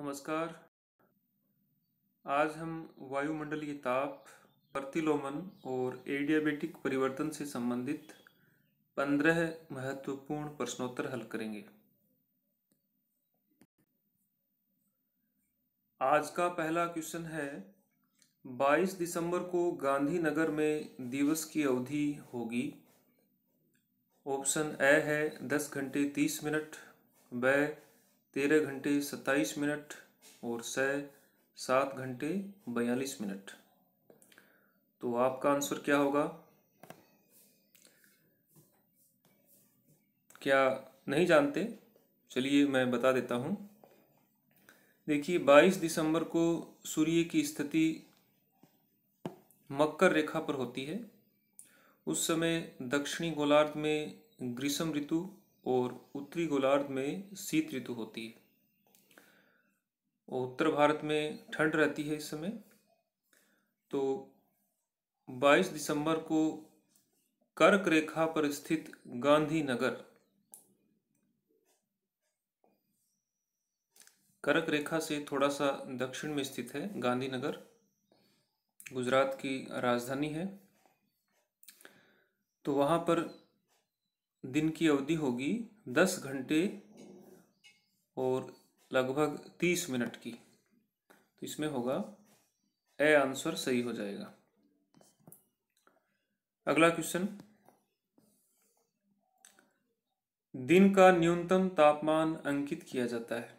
नमस्कार आज हम वायुमंडलीय ताप प्रतिलोमन और एडियाबेटिक परिवर्तन से संबंधित पंद्रह महत्वपूर्ण प्रश्नोत्तर हल करेंगे आज का पहला क्वेश्चन है 22 दिसंबर को गांधीनगर में दिवस की अवधि होगी ऑप्शन ए है दस घंटे तीस मिनट व तेरह घंटे सत्ताईस मिनट और सह सात घंटे बयालीस मिनट तो आपका आंसर क्या होगा क्या नहीं जानते चलिए मैं बता देता हूँ देखिए 22 दिसंबर को सूर्य की स्थिति मकर रेखा पर होती है उस समय दक्षिणी गोलार्ध में ग्रीष्म ऋतु और उत्तरी गोलार्ध में शीत ऋतु होती है और उत्तर भारत में ठंड रहती है इस समय तो 22 दिसंबर को कर्क रेखा पर स्थित गांधीनगर कर्क रेखा से थोड़ा सा दक्षिण में स्थित है गांधीनगर गुजरात की राजधानी है तो वहाँ पर दिन की अवधि होगी दस घंटे और लगभग तीस मिनट की तो इसमें होगा ए आंसर सही हो जाएगा अगला क्वेश्चन दिन का न्यूनतम तापमान अंकित किया जाता है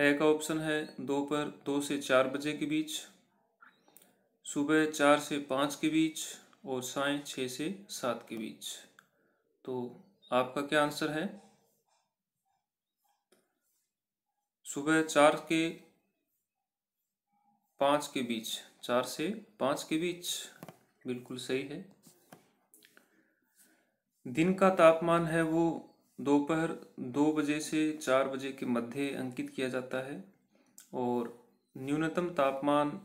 ए का ऑप्शन है दोपहर दो से चार बजे के बीच सुबह चार से पाँच के बीच और साय छः से सात के बीच तो आपका क्या आंसर है सुबह चार के पाँच के बीच चार से पाँच के बीच बिल्कुल सही है दिन का तापमान है वो दोपहर दो बजे से चार बजे के मध्य अंकित किया जाता है और न्यूनतम तापमान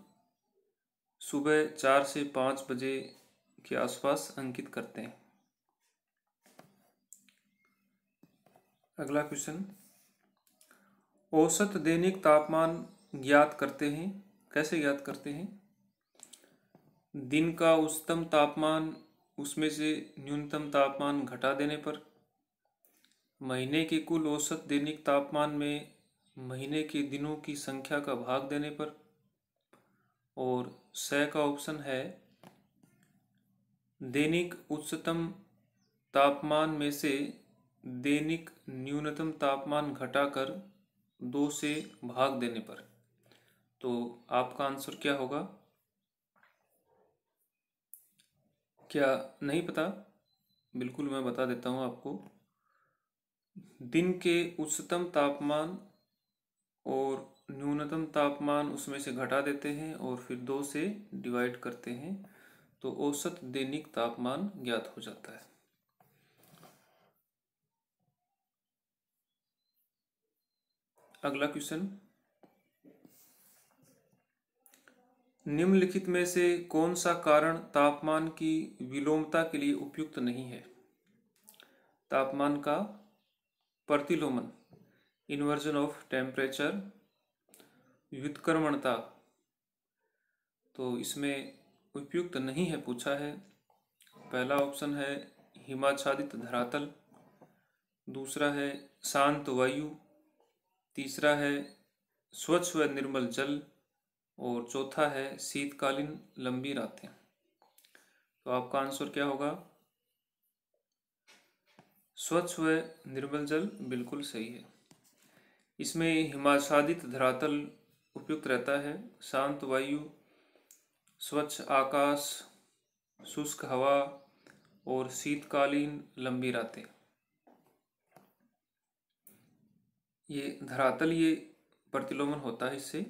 सुबह चार से पाँच बजे के आसपास अंकित करते हैं अगला क्वेश्चन औसत दैनिक तापमान ज्ञात करते हैं कैसे ज्ञात करते हैं दिन का उच्चतम तापमान उसमें से न्यूनतम तापमान घटा देने पर महीने के कुल औसत दैनिक तापमान में महीने के दिनों की संख्या का भाग देने पर और स का ऑप्शन है दैनिक उच्चतम तापमान में से दैनिक न्यूनतम तापमान घटाकर दो से भाग देने पर तो आपका आंसर क्या होगा क्या नहीं पता बिल्कुल मैं बता देता हूँ आपको दिन के उच्चतम तापमान और न्यूनतम तापमान उसमें से घटा देते हैं और फिर दो से डिवाइड करते हैं तो औसत दैनिक तापमान ज्ञात हो जाता है अगला क्वेश्चन निम्नलिखित में से कौन सा कारण तापमान की विलोमता के लिए उपयुक्त नहीं है तापमान का प्रतिलोमन इन्वर्जन ऑफ टेम्परेचर व्युत्क्रमणता तो इसमें उपयुक्त नहीं है पूछा है पहला ऑप्शन है हिमाच्छादित धरातल दूसरा है शांत वायु तीसरा है स्वच्छ व निर्मल जल और चौथा है शीतकालीन लंबी रातें तो आपका आंसर क्या होगा स्वच्छ व निर्मल जल बिल्कुल सही है इसमें हिमाच्छादित धरातल उपयुक्त रहता है शांत वायु स्वच्छ आकाश शुष्क हवा और शीतकालीन लंबी रातें ये धरातल ये प्रतिलोमन होता है इससे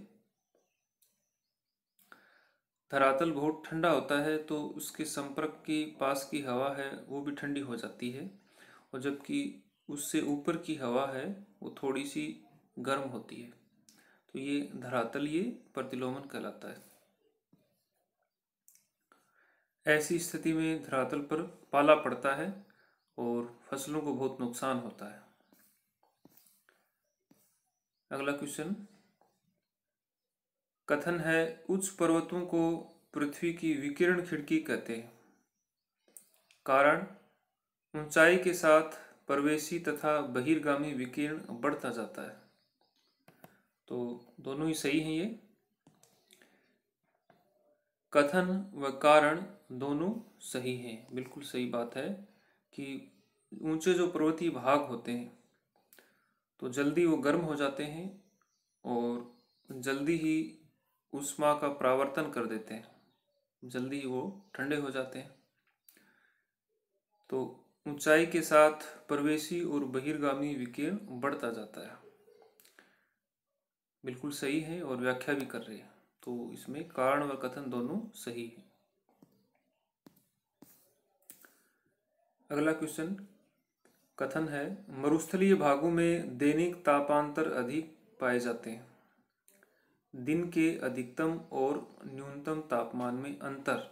धरातल बहुत ठंडा होता है तो उसके संपर्क की पास की हवा है वो भी ठंडी हो जाती है और जबकि उससे ऊपर की हवा है वो थोड़ी सी गर्म होती है तो ये धरातल ये प्रतिलोमन कहलाता है ऐसी स्थिति में धरातल पर पाला पड़ता है और फसलों को बहुत नुकसान होता है अगला क्वेश्चन कथन है उच्च पर्वतों को पृथ्वी की विकिरण खिड़की कहते हैं कारण ऊंचाई के साथ प्रवेशी तथा बहिर्गामी विकिरण बढ़ता जाता है तो दोनों ही सही हैं ये कथन व कारण दोनों सही हैं बिल्कुल सही बात है कि ऊंचे जो पर्वतीय भाग होते हैं तो जल्दी वो गर्म हो जाते हैं और जल्दी ही उष्मा का प्रावर्तन कर देते हैं जल्दी ही वो ठंडे हो जाते हैं तो ऊंचाई के साथ प्रवेशी और बहिर्गामी विकिरण बढ़ता जाता है बिल्कुल सही है और व्याख्या भी कर रहे हैं तो इसमें कारण व कथन दोनों सही है अगला क्वेश्चन कथन है मरुस्थलीय भागों में दैनिक तापांतर अधिक पाए जाते हैं दिन के अधिकतम और न्यूनतम तापमान में अंतर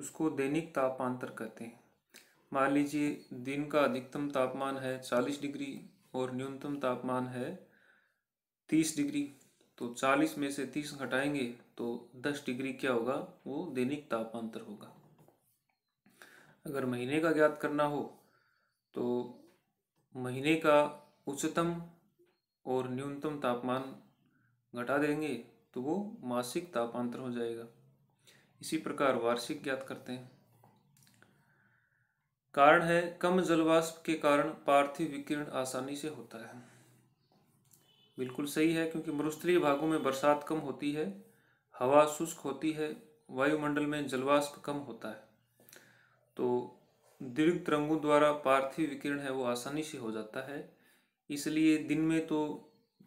उसको दैनिक तापांतर कहते हैं मान लीजिए दिन का अधिकतम तापमान है चालीस डिग्री और न्यूनतम तापमान है तीस डिग्री तो चालीस में से तीस घटाएंगे तो दस डिग्री क्या होगा वो दैनिक तापांतर होगा अगर महीने का ज्ञात करना हो तो महीने का उच्चतम और न्यूनतम तापमान घटा देंगे तो वो मासिक तापांतर हो जाएगा इसी प्रकार वार्षिक ज्ञात करते हैं कारण है कम जलवाष्प के कारण पार्थिव विकिरण आसानी से होता है बिल्कुल सही है क्योंकि मरुस्थलीय भागों में बरसात कम होती है हवा शुष्क होती है वायुमंडल में जलवाष्प कम होता है तो दीर्घ तरंगों द्वारा पार्थिव विकिरण है वो आसानी से हो जाता है इसलिए दिन में तो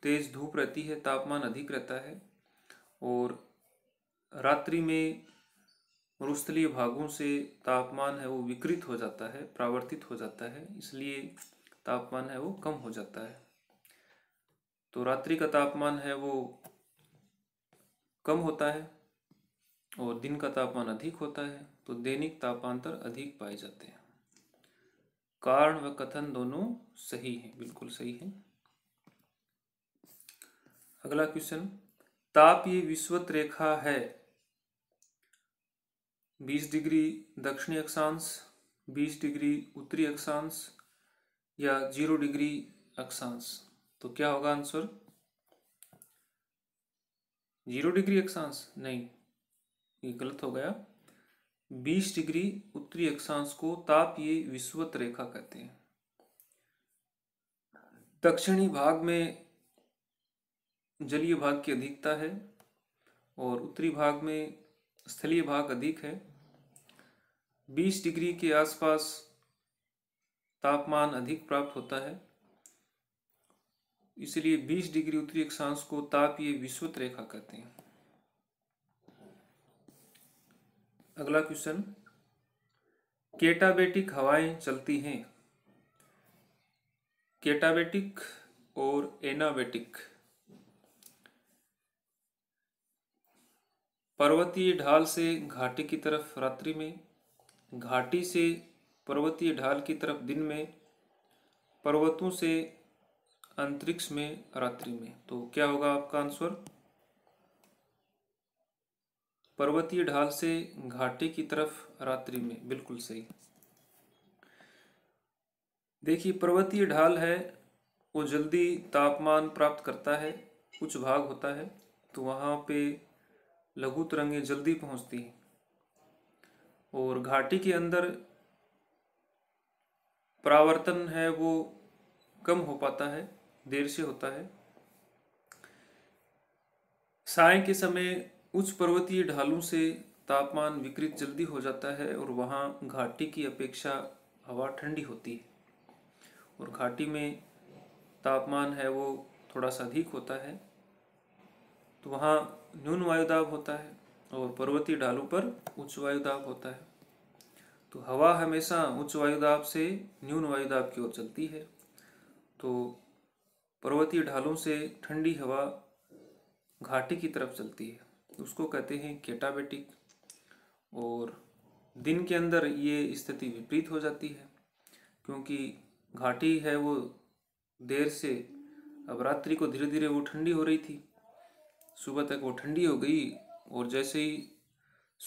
तेज़ धूप रहती है तापमान अधिक रहता है और रात्रि में मरुस्थलीय भागों से तापमान है वो विकृत हो जाता है प्रावर्तित हो जाता है इसलिए तापमान है वो कम हो जाता है तो रात्रि का तापमान है वो कम होता है और दिन का तापमान अधिक होता है तो दैनिक तापांतर अधिक पाए जाते हैं कारण व कथन दोनों सही है बिल्कुल सही है अगला क्वेश्चन ताप ये विश्वत रेखा है 20 डिग्री दक्षिणी अक्षांश 20 डिग्री उत्तरी अक्षांश या जीरो डिग्री अक्षांश तो क्या होगा आंसर जीरो डिग्री अक्षांश नहीं ये गलत हो गया 20 डिग्री उत्तरी अक्षांश को ताप ये विश्वत रेखा कहते हैं दक्षिणी भाग में जलीय भाग की अधिकता है और उत्तरी भाग में स्थलीय भाग अधिक है 20 डिग्री के आसपास तापमान अधिक प्राप्त होता है इसलिए 20 डिग्री उत्तरी अक्षांश को ताप ये विश्वत रेखा कहते हैं अगला क्वेश्चन केटाबेटिक हवाएं चलती हैं केटाबेटिक और एनाबेटिक पर्वतीय ढाल से घाटी की तरफ रात्रि में घाटी से पर्वतीय ढाल की तरफ दिन में पर्वतों से अंतरिक्ष में रात्रि में तो क्या होगा आपका आंसर पर्वतीय ढाल से घाटी की तरफ रात्रि में बिल्कुल सही देखिए पर्वतीय ढाल है वो जल्दी तापमान प्राप्त करता है कुछ भाग होता है तो वहाँ पे लघु तरंगें जल्दी पहुँचती हैं और घाटी के अंदर परावर्तन है वो कम हो पाता है देर से होता है साय के समय उच्च पर्वतीय ढालों से तापमान विकृत जल्दी हो जाता है और वहाँ घाटी की अपेक्षा हवा ठंडी होती है और घाटी में तापमान है वो थोड़ा सा अधिक होता है तो वहाँ न्यून वायुदाब होता है और पर्वतीय ढालों पर उच्च वायुदाब होता है तो हवा हमेशा उच्च वायुदाब से न्यून वायुदाब की ओर चलती है तो पर्वतीय ढालों से ठंडी हवा घाटी की तरफ चलती है उसको कहते हैं केटाबेटिक और दिन के अंदर ये स्थिति विपरीत हो जाती है क्योंकि घाटी है वो देर से अब रात्रि को धीरे धीरे वो ठंडी हो रही थी सुबह तक वो ठंडी हो गई और जैसे ही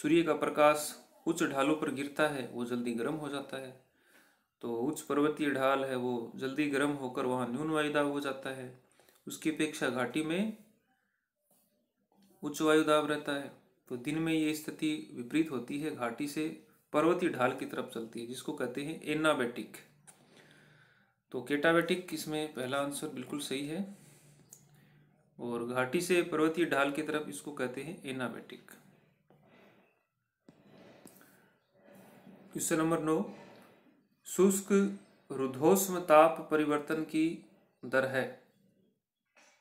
सूर्य का प्रकाश उच्च ढालों पर गिरता है वो जल्दी गर्म हो जाता है तो उच्च पर्वतीय ढाल है वो जल्दी गर्म होकर वहाँ न्यून वायदा हो जाता है उसकी अपेक्षा घाटी में उच्च वायु दाब रहता है तो दिन में ये स्थिति विपरीत होती है घाटी से पर्वतीय ढाल की तरफ चलती है जिसको कहते हैं एनाबेटिक तो केटाबेटिक इसमें पहला आंसर बिल्कुल सही है और घाटी से पर्वतीय ढाल की तरफ इसको कहते हैं एनाबेटिक क्वेश्चन नंबर नौ शुष्क रुधोष्म ताप परिवर्तन की दर है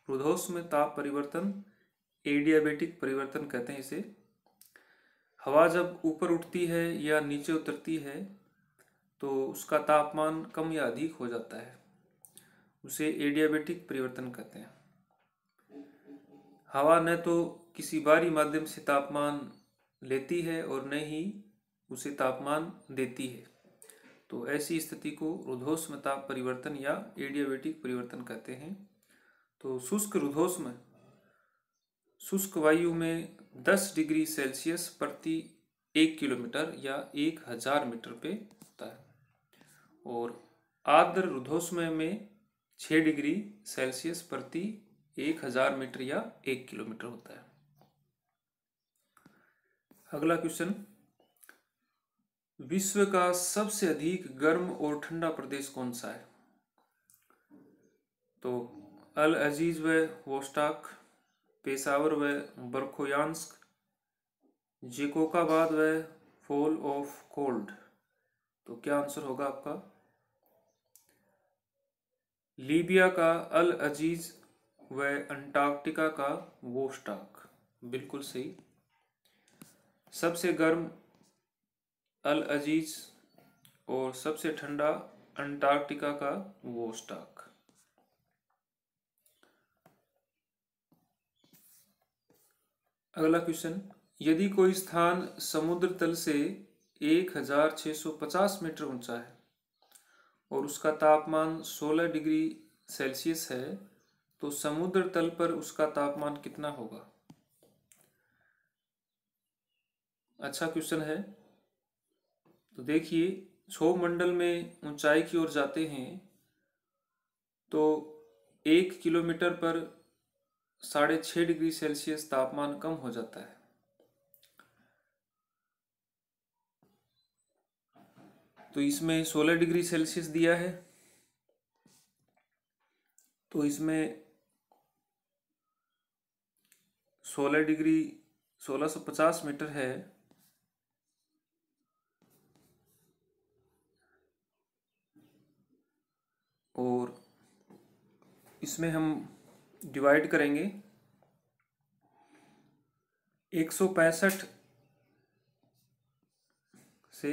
रुधोष्म ताप परिवर्तन एडियाबेटिक परिवर्तन कहते हैं इसे हवा जब ऊपर उठती है या नीचे उतरती है तो उसका तापमान कम या अधिक हो जाता है उसे एडियाबेटिक परिवर्तन कहते हैं हवा न तो किसी बाहरी माध्यम से तापमान लेती है और न ही उसे तापमान देती है तो ऐसी स्थिति को रुधोष्म ताप परिवर्तन या एडियाबेटिक परिवर्तन कहते हैं तो शुष्क रुधोष्म शुष्क वायु में 10 डिग्री सेल्सियस प्रति एक किलोमीटर या एक हजार मीटर पे होता है और आर्द्र रुधोष्मय में 6 डिग्री सेल्सियस प्रति एक हजार मीटर या एक किलोमीटर होता है अगला क्वेश्चन विश्व का सबसे अधिक गर्म और ठंडा प्रदेश कौन सा है तो अल अजीज व वोस्टाक पेशावर व बर्खोयांस्क जेकोकाबाद व फॉल ऑफ कोल्ड तो क्या आंसर होगा आपका लीबिया का अल अजीज व अंटार्कटिका का वोस्टाक बिल्कुल सही सबसे गर्म अल अजीज और सबसे ठंडा अंटार्कटिका का वोस्टाक अगला क्वेश्चन यदि कोई स्थान समुद्र तल से 1650 मीटर ऊंचा है और उसका तापमान 16 डिग्री सेल्सियस है तो समुद्र तल पर उसका तापमान कितना होगा अच्छा क्वेश्चन है तो देखिए क्षोभ मंडल में ऊंचाई की ओर जाते हैं तो एक किलोमीटर पर साढ़े छः डिग्री सेल्सियस तापमान कम हो जाता है तो इसमें सोलह डिग्री सेल्सियस दिया है तो इसमें सोलह डिग्री सोलह सौ पचास मीटर है और इसमें हम डिवाइड करेंगे एक सौ पैंसठ से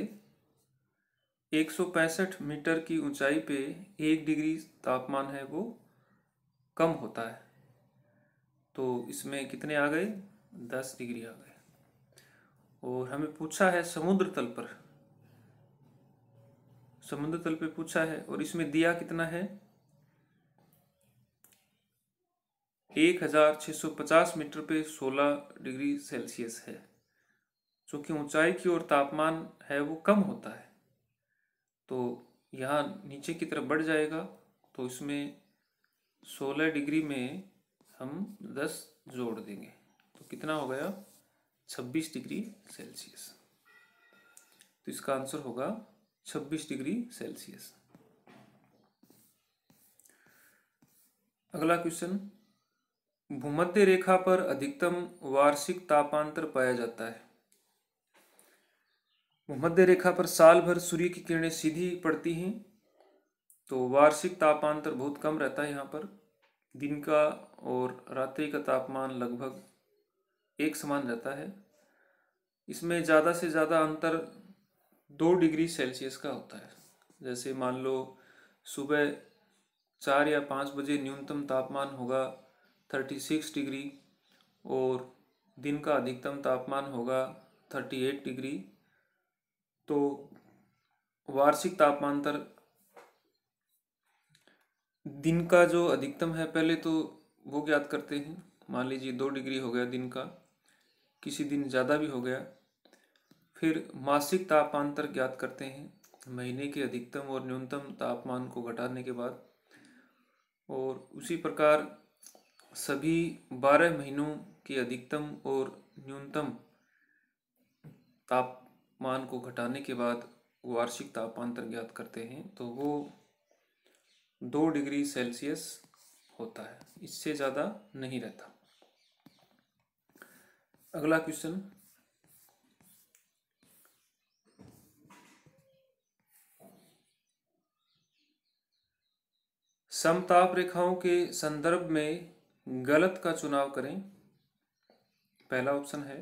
एक सौ पैंसठ मीटर की ऊंचाई पे एक डिग्री तापमान है वो कम होता है तो इसमें कितने आ गए दस डिग्री आ गए और हमें पूछा है समुद्र तल पर समुद्र तल पे पूछा है और इसमें दिया कितना है 1650 मीटर पे 16 डिग्री सेल्सियस है चूँकि ऊंचाई की ओर तापमान है वो कम होता है तो यहाँ नीचे की तरफ बढ़ जाएगा तो इसमें 16 डिग्री में हम 10 जोड़ देंगे तो कितना हो गया 26 डिग्री सेल्सियस तो इसका आंसर होगा 26 डिग्री सेल्सियस अगला क्वेश्चन भूमध्य रेखा पर अधिकतम वार्षिक तापांतर पाया जाता है भूमध्य रेखा पर साल भर सूर्य की किरणें सीधी पड़ती हैं तो वार्षिक तापांतर बहुत कम रहता है यहाँ पर दिन का और रात्रि का तापमान लगभग एक समान रहता है इसमें ज़्यादा से ज़्यादा अंतर दो डिग्री सेल्सियस का होता है जैसे मान लो सुबह चार या पाँच बजे न्यूनतम तापमान होगा 36 डिग्री और दिन का अधिकतम तापमान होगा 38 डिग्री तो वार्षिक तापमांतर दिन का जो अधिकतम है पहले तो वो ज्ञात करते हैं मान लीजिए दो डिग्री हो गया दिन का किसी दिन ज़्यादा भी हो गया फिर मासिक तापांतर ज्ञात करते हैं महीने के अधिकतम और न्यूनतम तापमान को घटाने के बाद और उसी प्रकार सभी बारह महीनों के अधिकतम और न्यूनतम तापमान को घटाने के बाद वार्षिक तापांतर ज्ञात करते हैं तो वो दो डिग्री सेल्सियस होता है इससे ज़्यादा नहीं रहता अगला क्वेश्चन समताप रेखाओं के संदर्भ में गलत का चुनाव करें पहला ऑप्शन है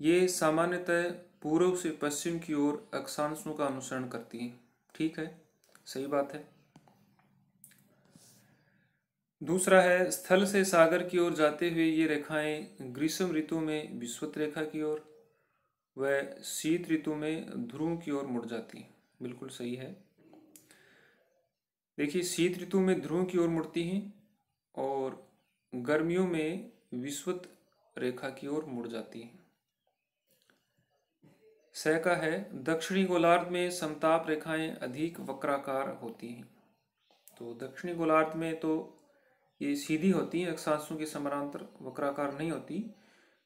ये सामान्यतः पूर्व से पश्चिम की ओर अक्षांशों का अनुसरण करती है ठीक है सही बात है दूसरा है स्थल से सागर की ओर जाते हुए ये रेखाएं ग्रीष्म ऋतु में विश्वत रेखा की ओर वह शीत ऋतु में ध्रुव की ओर मुड़ जाती हैं बिल्कुल सही है देखिए शीत ऋतु में ध्रुव की ओर मुड़ती हैं और गर्मियों में विश्वत रेखा की ओर मुड़ जाती है सहका है दक्षिणी गोलार्ध में समताप रेखाएं अधिक वक्राकार होती हैं तो दक्षिणी गोलार्ध में तो ये सीधी होती हैं अक्षांशों के समानांतर वक्राकार नहीं होती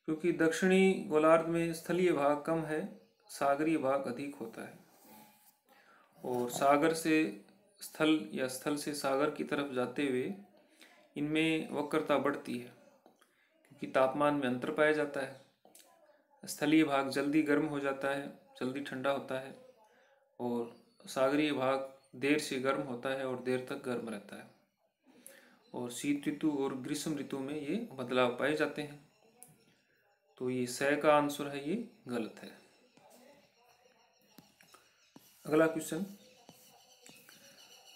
क्योंकि दक्षिणी गोलार्ध में स्थलीय भाग कम है सागरीय भाग अधिक होता है और सागर से स्थल या स्थल से सागर की तरफ जाते हुए इनमें वक्रता बढ़ती है क्योंकि तापमान में अंतर पाया जाता है स्थलीय भाग जल्दी गर्म हो जाता है जल्दी ठंडा होता है और सागरीय भाग देर से गर्म होता है और देर तक गर्म रहता है और शीत ऋतु और ग्रीष्म ऋतु में ये बदलाव पाए जाते हैं तो ये सह का आंसर है ये गलत है अगला क्वेश्चन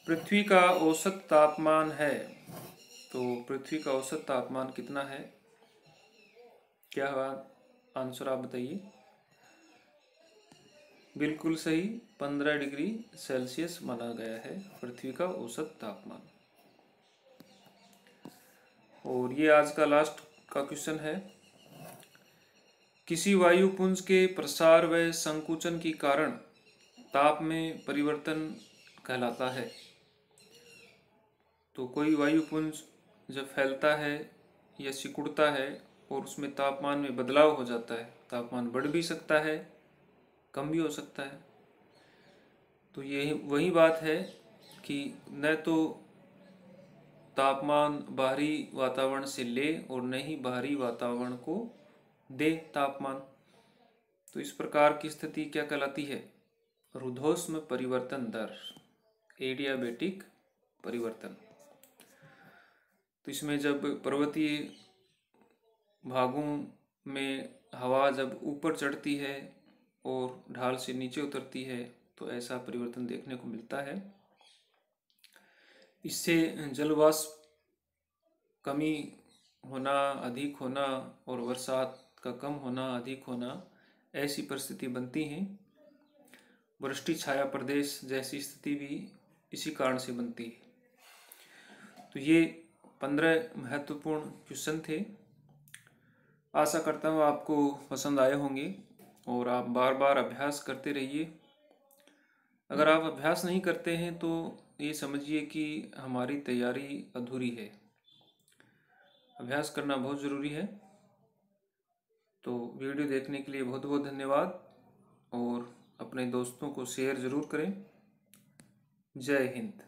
पृथ्वी का औसत तापमान है तो पृथ्वी का औसत तापमान कितना है क्या हुआ आंसर आप बताइए बिल्कुल सही पंद्रह डिग्री सेल्सियस माना गया है पृथ्वी का औसत तापमान और ये आज का लास्ट का क्वेश्चन है किसी वायुपुंज के प्रसार व संकुचन के कारण ताप में परिवर्तन कहलाता है तो कोई वायुपुंज जब फैलता है या सिकुड़ता है और उसमें तापमान में बदलाव हो जाता है तापमान बढ़ भी सकता है कम भी हो सकता है तो यही वही बात है कि न तो तापमान बाहरी वातावरण से ले और न ही बाहरी वातावरण को दे तापमान तो इस प्रकार की स्थिति क्या कहलाती है रुधोष्म परिवर्तन दर एडियाबेटिक परिवर्तन तो इसमें जब पर्वतीय भागों में हवा जब ऊपर चढ़ती है और ढाल से नीचे उतरती है तो ऐसा परिवर्तन देखने को मिलता है इससे जलवाष्प कमी होना अधिक होना और बरसात का कम होना अधिक होना ऐसी परिस्थिति बनती हैं वृष्टि छाया प्रदेश जैसी स्थिति भी इसी कारण से बनती है तो ये पंद्रह महत्वपूर्ण क्वेश्चन थे आशा करता हूँ आपको पसंद आए होंगे और आप बार बार अभ्यास करते रहिए अगर आप अभ्यास नहीं करते हैं तो ये समझिए कि हमारी तैयारी अधूरी है अभ्यास करना बहुत ज़रूरी है तो वीडियो देखने के लिए बहुत बहुत धन्यवाद और अपने दोस्तों को शेयर ज़रूर करें जय हिंद